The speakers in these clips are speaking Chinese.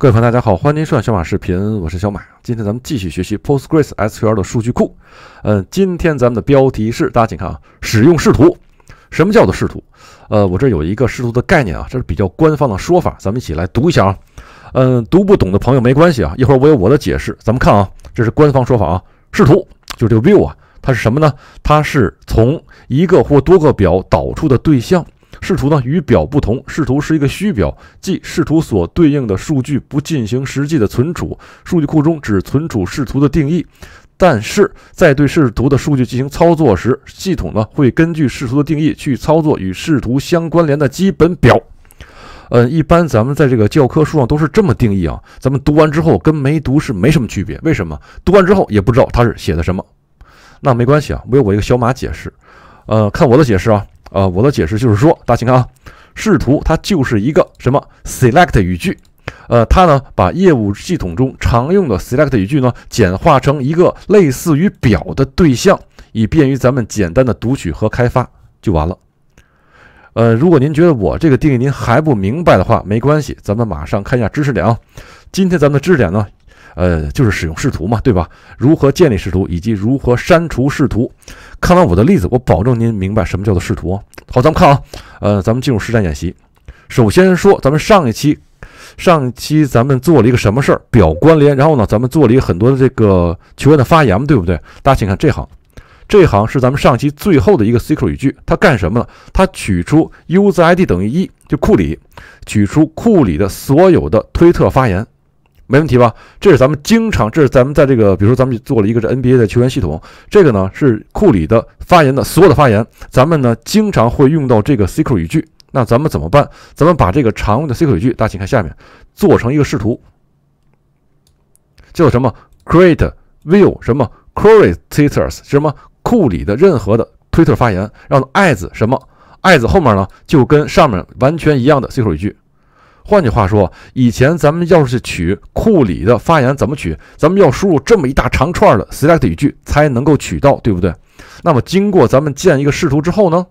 各位朋友，大家好，欢迎收看小马视频，我是小马。今天咱们继续学习 PostgreS SQL 的数据库。嗯，今天咱们的标题是，大家请看啊，使用视图。什么叫做视图？呃，我这有一个视图的概念啊，这是比较官方的说法，咱们一起来读一下啊。嗯，读不懂的朋友没关系啊，一会儿我有我的解释。咱们看啊，这是官方说法啊，视图就是这个 view 啊，它是什么呢？它是从一个或多个表导出的对象。视图呢与表不同，视图是一个虚表，即视图所对应的数据不进行实际的存储，数据库中只存储视图的定义。但是在对视图的数据进行操作时，系统呢会根据视图的定义去操作与视图相关联的基本表。嗯，一般咱们在这个教科书上都是这么定义啊，咱们读完之后跟没读是没什么区别。为什么？读完之后也不知道它是写的什么，那没关系啊，我有我一个小马解释。呃，看我的解释啊。呃，我的解释就是说，大家请看啊，视图它就是一个什么 select 语句，呃，它呢把业务系统中常用的 select 语句呢简化成一个类似于表的对象，以便于咱们简单的读取和开发就完了。呃，如果您觉得我这个定义您还不明白的话，没关系，咱们马上看一下知识点啊。今天咱们的知识点呢。呃，就是使用视图嘛，对吧？如何建立视图，以及如何删除视图。看完我的例子，我保证您明白什么叫做视图。好，咱们看啊，呃，咱们进入实战演习。首先说，咱们上一期，上一期咱们做了一个什么事儿？表关联。然后呢，咱们做了一个很多的这个球员的发言，对不对？大家请看这行，这行是咱们上期最后的一个 SQL 语句，它干什么了？它取出 user_id 等于一，就库里，取出库里的所有的推特发言。没问题吧？这是咱们经常，这是咱们在这个，比如说咱们做了一个这 NBA 的球员系统，这个呢是库里的发言的所有的发言，咱们呢经常会用到这个 SQL 语句。那咱们怎么办？咱们把这个常用的 SQL 语句，大家请看下面，做成一个视图，叫什么？Create View 什么 Curry t w e e r s 是什么？库里的任何的推特发言，让 As 什么 As 后面呢就跟上面完全一样的 SQL 语句。换句话说，以前咱们要是取库里的发言，怎么取？咱们要输入这么一大长串的 SELECT 语句才能够取到，对不对？那么，经过咱们建一个视图之后呢，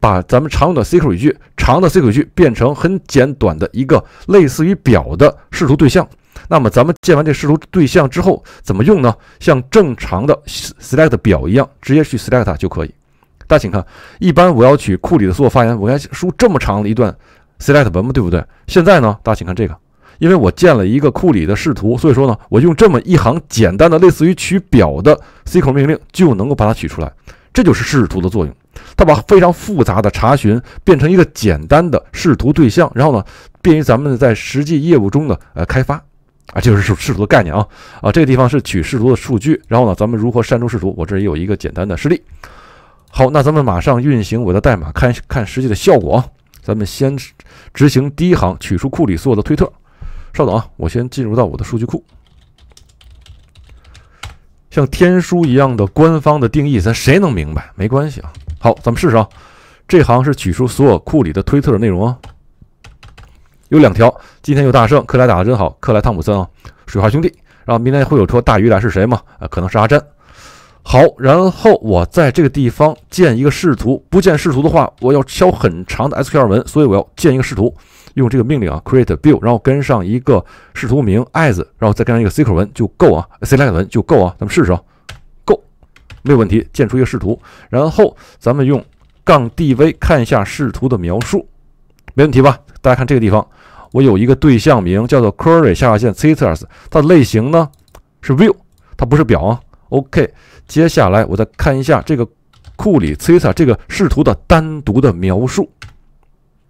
把咱们常用的 s q l c 语句、长的 s q l c 语句变成很简短的一个类似于表的视图对象。那么，咱们建完这视图对象之后怎么用呢？像正常的 SELECT 表一样，直接去 SELECT 它就可以。大家请看，一般我要取库里的所有发言，我要输这么长的一段。select 文嘛，对不对？现在呢？大家请看这个，因为我建了一个库里的视图，所以说呢，我用这么一行简单的类似于取表的 SQL 命令就能够把它取出来。这就是视图的作用，它把非常复杂的查询变成一个简单的视图对象，然后呢，便于咱们在实际业务中的呃开发啊，这就是视图的概念啊啊。这个地方是取视图的数据，然后呢，咱们如何删除视图？我这也有一个简单的示例。好，那咱们马上运行我的代码，看看实际的效果。啊。咱们先执行第一行，取出库里所有的推特。稍等啊，我先进入到我的数据库。像天书一样的官方的定义，咱谁能明白？没关系啊。好，咱们试试啊。这行是取出所有库里的推特的内容啊。有两条，今天又大胜，克莱打的真好，克莱汤普森啊，水花兄弟。然后明天会有说大鱼来是谁吗？啊，可能是阿詹。好，然后我在这个地方建一个视图。不建视图的话，我要敲很长的 SQL 文，所以我要建一个视图，用这个命令啊，create view，然后跟上一个视图名 as，然后再跟上一个 SQL 文就够啊，select 文就够啊。咱们试试啊，够，没有问题，建出一个视图。然后咱们用杠 dv 看一下视图的描述，没问题吧？大家看这个地方，我有一个对象名叫做 curry 下划线 citters，它的类型呢是 view，它不是表啊。OK，接下来我再看一下这个库里崔萨这个视图的单独的描述。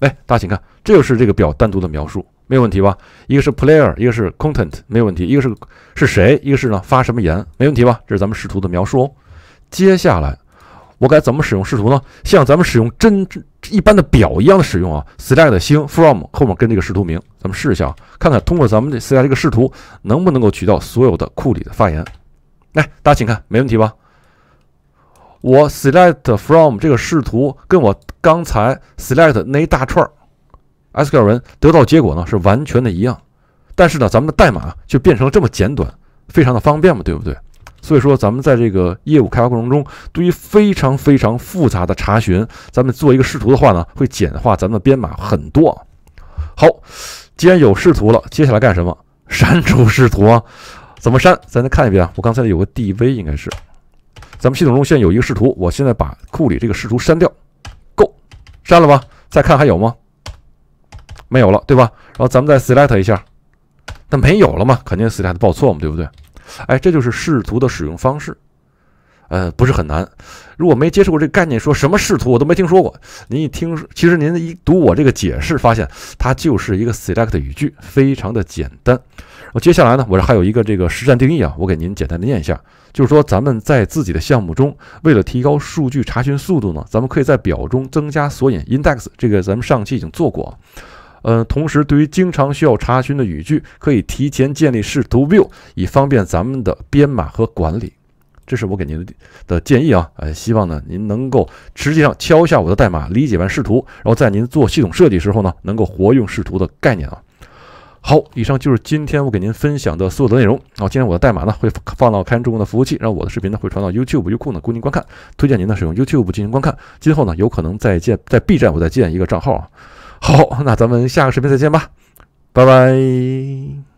来，大家请看，这就是这个表单独的描述，没有问题吧？一个是 Player，一个是 Content，没有问题。一个是是谁，一个是呢发什么言，没问题吧？这是咱们视图的描述哦。接下来我该怎么使用视图呢？像咱们使用真一般的表一样的使用啊。Select 星 from 后面跟这个视图名，咱们试一下，看看通过咱们的 Select 这个视图能不能够取到所有的库里的发言。来，大家请看，没问题吧？我 select from 这个视图跟我刚才 select 那一大串 SQL 文得到结果呢，是完全的一样。但是呢，咱们的代码就变成了这么简短，非常的方便嘛，对不对？所以说，咱们在这个业务开发过程中，对于非常非常复杂的查询，咱们做一个视图的话呢，会简化咱们的编码很多。好，既然有视图了，接下来干什么？删除视图啊。怎么删？咱再看一遍啊！我刚才有个 D V，应该是咱们系统中现在有一个视图。我现在把库里这个视图删掉，够，删了吧？再看还有吗？没有了，对吧？然后咱们再 select 一下，那没有了嘛？肯定 select 报错嘛，对不对？哎，这就是视图的使用方式。呃，不是很难。如果没接触过这个概念，说什么视图我都没听说过。您一听，其实您一读我这个解释，发现它就是一个 SELECT 语句，非常的简单。我接下来呢，我这还有一个这个实战定义啊，我给您简单的念一下。就是说，咱们在自己的项目中，为了提高数据查询速度呢，咱们可以在表中增加索引 index。这个咱们上期已经做过。嗯，同时，对于经常需要查询的语句，可以提前建立视图 view，以方便咱们的编码和管理。这是我给您的的建议啊，呃，希望呢您能够实际上敲一下我的代码，理解完视图，然后在您做系统设计时候呢，能够活用视图的概念啊。好，以上就是今天我给您分享的所有的内容。后今天我的代码呢会放到开源中文的服务器，然后我的视频呢会传到 YouTube、优酷呢供您观看。推荐您呢使用 YouTube 进行观看。今后呢有可能再建在 B 站我再建一个账号啊。好，那咱们下个视频再见吧，拜拜。